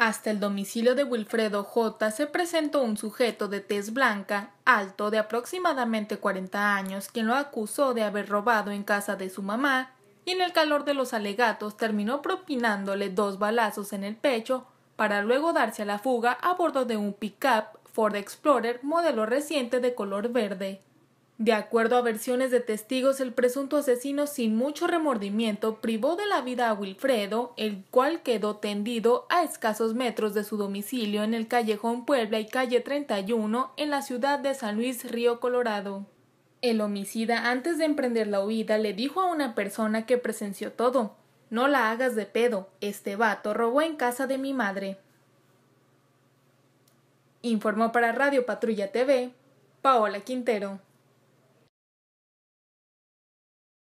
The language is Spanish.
Hasta el domicilio de Wilfredo J. se presentó un sujeto de tez blanca, alto, de aproximadamente 40 años, quien lo acusó de haber robado en casa de su mamá y en el calor de los alegatos terminó propinándole dos balazos en el pecho para luego darse a la fuga a bordo de un pick-up Ford Explorer modelo reciente de color verde. De acuerdo a versiones de testigos, el presunto asesino sin mucho remordimiento privó de la vida a Wilfredo, el cual quedó tendido a escasos metros de su domicilio en el callejón Puebla y calle 31 en la ciudad de San Luis, Río Colorado. El homicida antes de emprender la huida le dijo a una persona que presenció todo No la hagas de pedo, este vato robó en casa de mi madre. Informó para Radio Patrulla TV Paola Quintero.